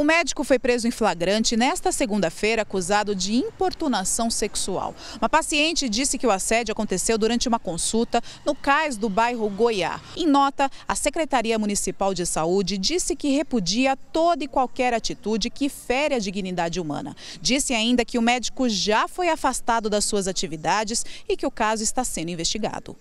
O médico foi preso em flagrante nesta segunda-feira, acusado de importunação sexual. Uma paciente disse que o assédio aconteceu durante uma consulta no cais do bairro Goiá. Em nota, a Secretaria Municipal de Saúde disse que repudia toda e qualquer atitude que fere a dignidade humana. Disse ainda que o médico já foi afastado das suas atividades e que o caso está sendo investigado.